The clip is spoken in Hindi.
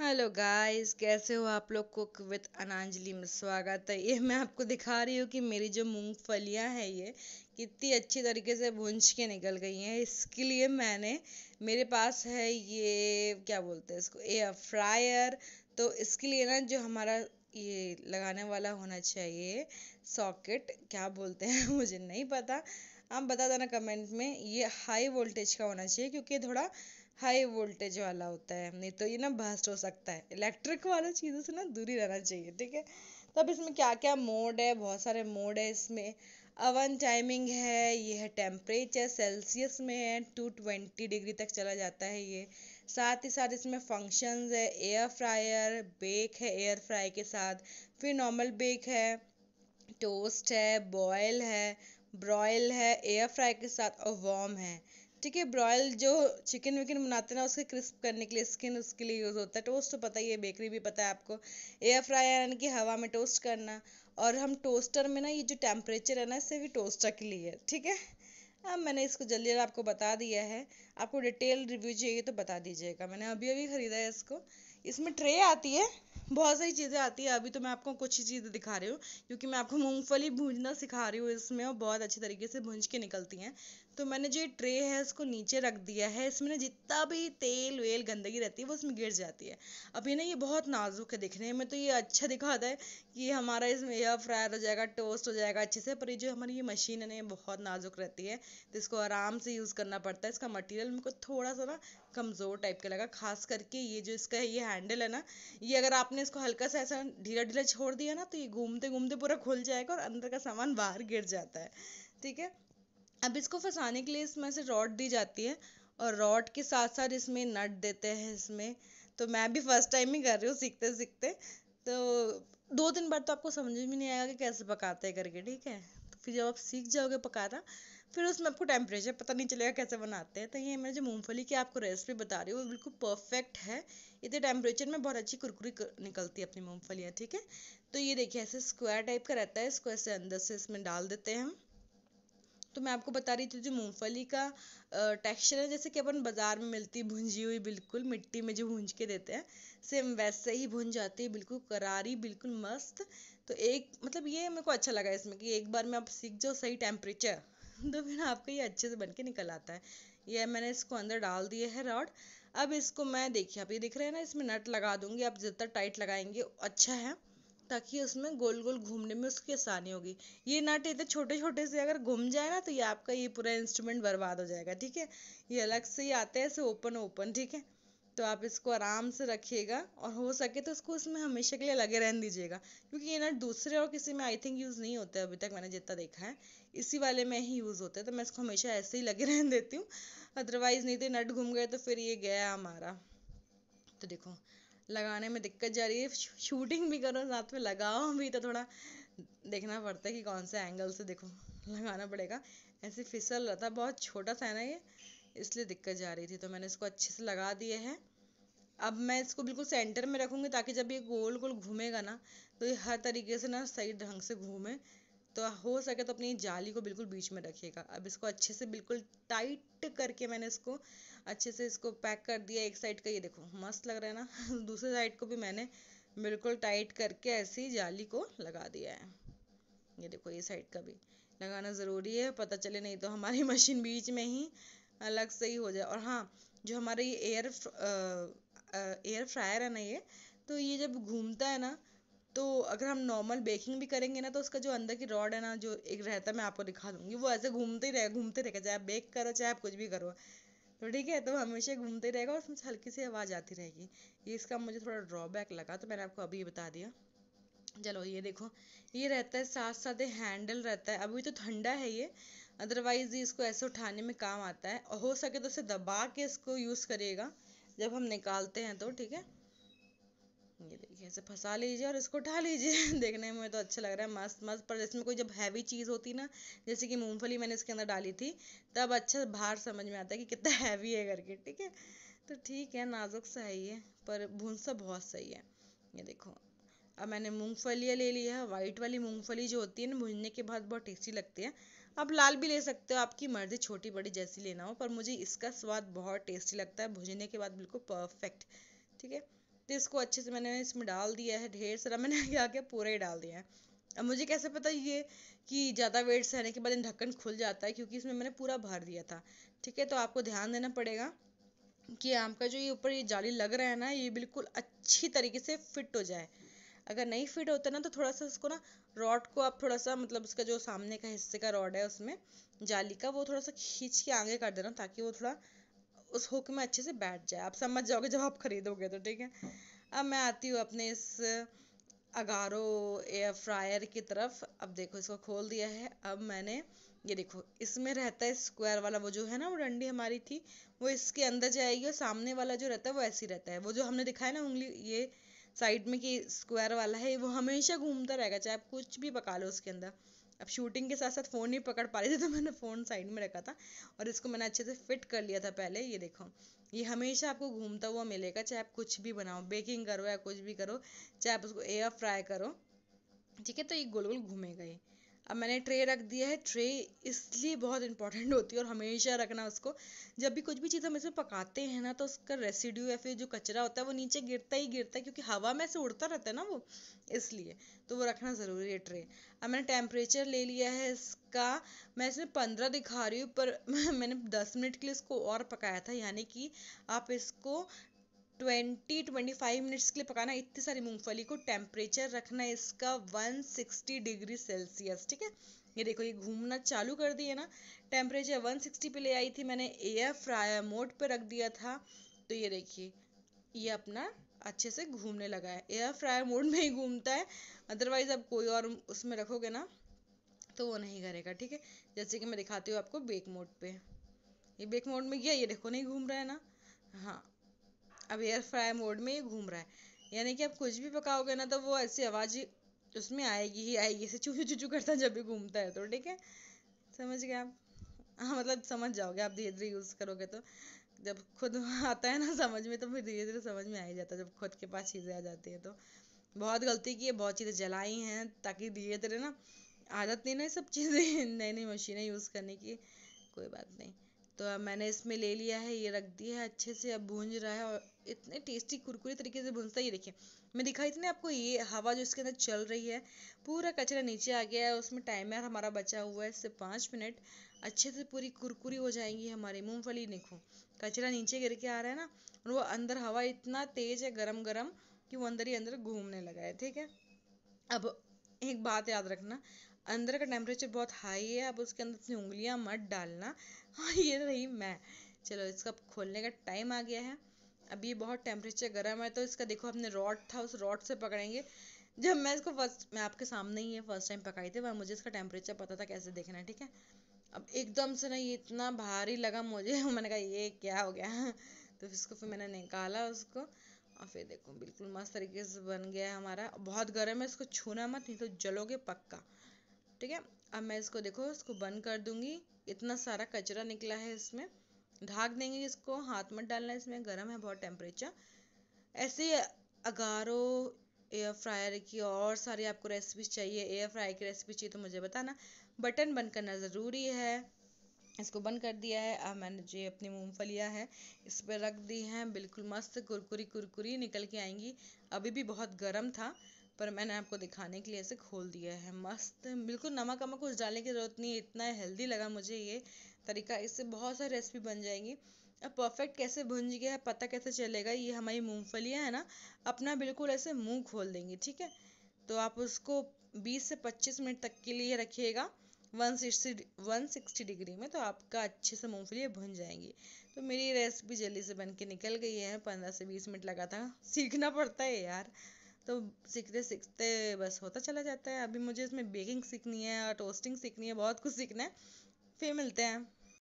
हेलो गाइस कैसे हो आप लोग कुक विद अनांजलि में स्वागत है ये मैं आपको दिखा रही हूँ कि मेरी जो मूंगफलियाँ हैं ये कितनी अच्छी तरीके से भूंज के निकल गई हैं इसके लिए मैंने मेरे पास है ये क्या बोलते हैं इसको एयर फ्रायर तो इसके लिए ना जो हमारा ये लगाने वाला होना चाहिए सॉकेट क्या बोलते हैं मुझे नहीं पता आप बता देना कमेंट में ये हाई वोल्टेज का होना चाहिए क्योंकि थोड़ा हाई वोल्टेज वाला होता है नहीं तो ये ना बस्ट हो सकता है इलेक्ट्रिक वाला चीज़ों से ना दूरी रहना चाहिए ठीक है तब इसमें क्या क्या मोड है बहुत सारे मोड है इसमें अवन टाइमिंग है ये है टेम्परेचर सेल्सियस में है टू ट्वेंटी डिग्री तक चला जाता है ये साथ ही साथ इसमें फंक्शंस है एयर फ्रायर बेक है एयर फ्राई के साथ फिर नॉर्मल बेक है टोस्ट है बॉयल है ब्रॉयल है एयर फ्राई के साथ और वॉम है ठीक है ब्रॉयल जो चिकन विकन बनाते हैं ना उसके क्रिस्प करने के लिए स्किन उसके लिए यूज़ होता है टोस्ट तो पता ही है बेकरी भी पता है आपको एयर फ्रायर यानी कि हवा में टोस्ट करना और हम टोस्टर में ना ये जो टेम्परेचर है ना इससे भी टोस्टर के लिए ठीक है हाँ मैंने इसको जल्दी जल्दी आपको बता दिया है आपको डिटेल रिव्यू चाहिए तो बता दीजिएगा मैंने अभी अभी ख़रीदा है इसको इसमें ट्रे आती है बहुत सारी चीज़ें आती है अभी तो मैं आपको कुछ ही चीज़ें दिखा रही हूँ क्योंकि मैं आपको मूंगफली भूंजना सिखा रही हूँ इसमें और बहुत अच्छे तरीके से भूंज के निकलती हैं तो मैंने जो ये ट्रे है उसको नीचे रख दिया है इसमें ना जितना भी तेल वेल गंदगी रहती है वो उसमें गिर जाती है अभी ना ये बहुत नाजुक है दिखने में तो ये अच्छा दिखाता है कि हमारा इसमें एयर फ्रायर हो जाएगा टोस्ट हो जाएगा अच्छे से पर ये जो हमारी ये मशीन है ना ये बहुत नाजुक रहती है तो इसको आराम से यूज़ करना पड़ता है इसका मटेरियल मेरे को थोड़ा सा ना कमज़ोर टाइप का लगा खास करके ये जो इसका ये हैंडल है ना ये अगर आपने इसको हल्का सा ऐसा ढीला ढीला छोड़ दिया ना तो ये घूमते घूमते पूरा खुल जाएगा और अंदर का सामान बाहर गिर जाता है ठीक है अब इसको फंसाने के लिए इसमें से रॉड दी जाती है और रॉड के साथ साथ इसमें नट देते हैं इसमें तो मैं भी फर्स्ट टाइम ही कर रही हूँ सीखते सीखते तो दो तीन बार तो आपको समझ में नहीं आएगा कि कैसे पकाते हैं करके ठीक है तो फिर जब आप सीख जाओगे पकाना फिर उसमें आपको टेम्परेचर पता नहीं चलेगा कैसे बनाते हैं तो ये मैं जो मूंगफली की आपको रेसिपी बता रही हूँ वो बिल्कुल परफेक्ट है इतने टेम्परेचर में बहुत अच्छी कुरकुरी निकलती है अपनी मूँगफलियाँ ठीक है तो ये देखिए ऐसे स्क्वायर टाइप का रहता है इसको ऐसे अंदर से इसमें डाल देते हैं हम तो मैं आपको बता रही थी जो मूंगफली का टेक्सचर है जैसे कि अपन बाज़ार में मिलती भुंजी हुई बिल्कुल मिट्टी में जो भूंज के देते हैं सेम वैसे ही भुन जाती है बिल्कुल करारी बिल्कुल मस्त तो एक मतलब ये मेरे को अच्छा लगा इसमें कि एक बार में आप सीख जाओ सही टेम्परेचर तो फिर आपको ये अच्छे से बन के निकल आता है ये मैंने इसको अंदर डाल दिया है रॉड अब इसको मैं देखिए आप ये दिख रहे हैं ना इसमें नट लगा दूंगी आप जितना टाइट लगाएंगे अच्छा है ताकि उसमें गोल गोल घूमने में उसकी आसानी होगी ये नट इधर छोटे छोटे से अगर घूम जाए ना तो ये आपका ये पूरा इंस्ट्रूमेंट बर्बाद हो जाएगा ठीक है ये अलग से ही आते हैं ऐसे ओपन ओपन ठीक है तो आप इसको आराम से रखिएगा और हो सके तो इसको उसमें हमेशा के लिए लगे रहने दीजिएगा क्योंकि ये नट दूसरे और किसी में आई थिंक यूज़ नहीं होता है अभी तक मैंने जितना देखा है इसी वाले में ही यूज़ होते हैं तो मैं इसको हमेशा ऐसे ही लगे रहने देती हूँ अदरवाइज़ नहीं तो नट घूम गए तो फिर ये गया हमारा तो देखो लगाने में दिक्कत जा रही है शूटिंग भी करो साथ में लगाओ भी तो थोड़ा देखना पड़ता है कि कौन से एंगल से देखो लगाना पड़ेगा ऐसे फिसल रहा था बहुत छोटा सा है ना ये इसलिए दिक्कत जा रही थी तो मैंने इसको अच्छे से लगा दिए हैं अब मैं इसको बिल्कुल सेंटर में रखूँगी ताकि जब ये गोल गोल घूमेगा ना तो ये हर तरीके से ना सही ढंग से घूमे तो हो सके तो अपनी जाली को बिल्कुल बीच में रखिएगा अब इसको अच्छे से बिल्कुल टाइट करके मैंने इसको अच्छे से इसको पैक कर दिया एक साइड का ये देखो मस्त लग रहा है ना दूसरे साइड को भी मैंने बिल्कुल टाइट करके ऐसी जाली को लगा दिया है ये देखो ये साइड का भी लगाना ज़रूरी है पता चले नहीं तो हमारी मशीन बीच में ही अलग से ही हो जाए और हाँ जो हमारा ये एयर एयर फ्रायर है ना ये तो ये जब घूमता है ना तो अगर हम नॉर्मल बेकिंग भी करेंगे ना तो उसका जो अंदर की रॉड है ना जो एक रहता है मैं आपको दिखा दूंगी वो ऐसे घूमते ही रहे घूमते रहेगा चाहे आप बेक करो चाहे आप कुछ भी करो तो ठीक है तो हमेशा घूमते रहेगा और उसमें हल्की सी आवाज़ आती रहेगी ये इसका मुझे थोड़ा ड्रॉबैक लगा तो मैंने आपको अभी बता दिया चलो ये देखो ये रहता है साथ साथ हैंडल रहता है अभी तो ठंडा है ये अदरवाइज़ ये इसको ऐसे उठाने में काम आता है और हो सके तो उसे दबा के इसको यूज़ करिएगा जब हम निकालते हैं तो ठीक है ये देखिए ऐसे फंसा लीजिए और इसको उठा लीजिए देखने में तो अच्छा लग रहा है मस्त मस्त पर इसमें कोई जब हैवी चीज़ होती ना जैसे कि मूंगफली मैंने इसके अंदर डाली थी तब अच्छा बाहर समझ में आता है कि कितना हैवी है करके ठीक है तो ठीक है नाजुक सा है ये पर भूनसा तो बहुत सही है ये देखो अब मैंने मूँगफलियाँ ले ली है वाइट वाली मूँगफली जो होती है ना भूनने के बाद बहुत टेस्टी लगती है आप लाल भी ले सकते हो आपकी मर्ज़ी छोटी बड़ी जैसी लेना हो पर मुझे इसका स्वाद बहुत टेस्टी लगता है भुजने के बाद बिल्कुल परफेक्ट ठीक है तो इसको अच्छे से मैंने इसमें डाल दिया है ढेर सारा मैंने क्या क्या पूरा ही डाल दिया है अब मुझे कैसे पता ये कि ज़्यादा वेट सहने के बाद ढक्कन खुल जाता है क्योंकि इसमें मैंने पूरा भर दिया था ठीक है तो आपको ध्यान देना पड़ेगा कि आपका जो ये ऊपर ये जाली लग रहा है ना ये बिल्कुल अच्छी तरीके से फिट हो जाए अगर नहीं फिट होता ना तो थोड़ा सा उसको ना रॉड को आप थोड़ा सा मतलब उसका जो सामने का हिस्से का रॉड है उसमें जाली का वो थोड़ा सा खींच के आगे कर देना ताकि वो थोड़ा उस हुक में अच्छे से बैठ जाए आप समझ जाओगे जब आप खरीदोगे तो ठीक है अब मैं आती हूँ अपने इस अगारो एयर फ्रायर की तरफ अब देखो इसको खोल दिया है अब मैंने ये देखो इसमें रहता है स्क्वायर वाला वो जो है ना वो डंडी हमारी थी वो इसके अंदर जाएगी और सामने वाला जो रहता है वो ऐसे ही रहता है वो जो हमने दिखा है ना उंगली ये साइड में कि स्क्वायर वाला है वो हमेशा घूमता रहेगा चाहे आप कुछ भी पका लो उसके अंदर अब शूटिंग के साथ साथ फ़ोन नहीं पकड़ पा रही थी तो मैंने फ़ोन साइड में रखा था और इसको मैंने अच्छे से फिट कर लिया था पहले ये देखो ये हमेशा आपको घूमता हुआ मिलेगा चाहे आप कुछ भी बनाओ बेकिंग करो या कुछ भी करो चाहे आप उसको एयर फ्राई करो ठीक है तो ये गोल गोल घूमेगा ये अब मैंने ट्रे रख दिया है ट्रे इसलिए बहुत इंपॉर्टेंट होती है और हमेशा रखना उसको जब भी कुछ भी चीज़ हम इसमें पकाते हैं ना तो उसका रेसिड्यू या फिर जो कचरा होता है वो नीचे गिरता ही गिरता है क्योंकि हवा में से उड़ता रहता है ना वो इसलिए तो वो रखना ज़रूरी है ट्रे अब मैंने टेम्परेचर ले लिया है इसका मैं इसमें पंद्रह दिखा रही हूँ पर मैंने दस मिनट के लिए इसको और पकाया था यानी कि आप इसको ट्वेंटी ट्वेंटी फाइव मिनट्स के लिए पकाना इतनी सारी मूंगफली को टेम्परेचर रखना है इसका वन सिक्सटी डिग्री सेल्सियस ठीक है ये देखो ये घूमना चालू कर दिए ना टेम्परेचर वन सिक्सटी पे ले आई थी मैंने एयर फ्रायर मोड पे रख दिया था तो ये देखिए ये अपना अच्छे से घूमने लगा है एयर फ्रायर मोड में ही घूमता है अदरवाइज आप कोई और उसमें रखोगे ना तो वो नहीं करेगा ठीक है जैसे कि मैं दिखाती हूँ आपको बेक मोड पे ये बेक मोड में गया ये देखो नहीं घूम रहा है ना हाँ अब एयर फ्राई मोड में ही घूम रहा है यानी कि आप कुछ भी पकाओगे ना तो वो ऐसी आवाज़ ही उसमें आएगी ही आएगी ऐसे चूचू चूचू करता जब भी घूमता है तो ठीक है समझ गए आप हाँ मतलब समझ जाओगे आप धीरे धीरे यूज़ करोगे तो जब खुद आता है ना समझ में तो फिर धीरे धीरे समझ में आ ही जाता है जब खुद के पास चीज़ें आ जाती है तो बहुत गलती की है बहुत चीज़ें जलाई हैं ताकि धीरे धीरे ना आदत नहीं ना सब चीज़ें नई नई मशीनें यूज़ करने की कोई बात नहीं तो मैंने इसमें ले लिया है ये रख दिया है अच्छे से अब भूंज रहा है और इतने टेस्टी कुरकुरे तरीके से भूंजता ही देखिए मैं दिखाई थी ना आपको ये हवा जो इसके अंदर चल रही है पूरा कचरा नीचे आ गया है उसमें टाइमर हमारा बचा हुआ है इससे पाँच मिनट अच्छे से पूरी कुरकुरी हो जाएंगी हमारी मूँगफली देखो कचरा नीचे गिर के आ रहा है ना और वो अंदर हवा इतना तेज है गर्म गर्म कि वो अंदर ही अंदर घूमने लगा है ठीक है अब एक बात याद रखना अंदर का टेम्परेचर बहुत हाई है आप उसके अंदर अपनी उंगलियाँ मत डालना और हाँ, ये रही मैं चलो इसका खोलने का टाइम आ गया है अभी बहुत टेम्परेचर गर्म है तो इसका देखो हमने रॉड था उस रॉड से पकड़ेंगे जब मैं इसको फर्स्ट मैं आपके सामने ही है फर्स्ट टाइम पकाई थी वह मुझे इसका टेम्परेचर पता था कैसे देखना है ठीक है अब एकदम से ना ये इतना भारी लगा मुझे मैंने कहा ये क्या हो गया तो इसको फिर मैंने निकाला उसको और फिर देखो बिल्कुल मस्त तरीके से बन गया है हमारा बहुत गर्म है इसको छूना मत नहीं तो जलोगे पक्का ठीक है अब मैं इसको देखो इसको बंद कर दूंगी इतना सारा कचरा निकला है इसमें ढाक देंगे इसको हाथ मत डालना इसमें गर्म है बहुत टेम्परेचर ऐसे अगारो एयर फ्रायर की और सारी आपको रेसिपीज चाहिए एयर फ्रायर की रेसिपी चाहिए तो मुझे बताना बटन बंद करना ज़रूरी है इसको बंद कर दिया है अब मैंने जो अपनी मूंगफलियां है इस पर रख दी हैं बिल्कुल मस्त कुरकुरी कुरकुरी निकल के आएंगी अभी भी बहुत गर्म था पर मैंने आपको दिखाने के लिए ऐसे खोल दिया है मस्त बिल्कुल नमक वमक कुछ डालने की ज़रूरत नहीं है इतना हेल्दी लगा मुझे ये तरीका इससे बहुत सारी रेसिपी बन जाएंगी अब परफेक्ट कैसे भुंज गया है पता कैसे चलेगा ये हमारी मूँगफलियाँ है ना अपना बिल्कुल ऐसे मुँह खोल देंगी ठीक है तो आप उसको 20 से 25 मिनट तक के लिए रखिएगा 160 160 डिग्री में तो आपका अच्छे से मूँगफली भुन जाएंगी तो मेरी रेसिपी जल्दी से बन के निकल गई है पंद्रह से बीस मिनट लगा था सीखना पड़ता है यार तो सीखते सीखते बस होता चला जाता है अभी मुझे इसमें बेकिंग सीखनी है और टोस्टिंग सीखनी है बहुत कुछ सीखना है फिर मिलते हैं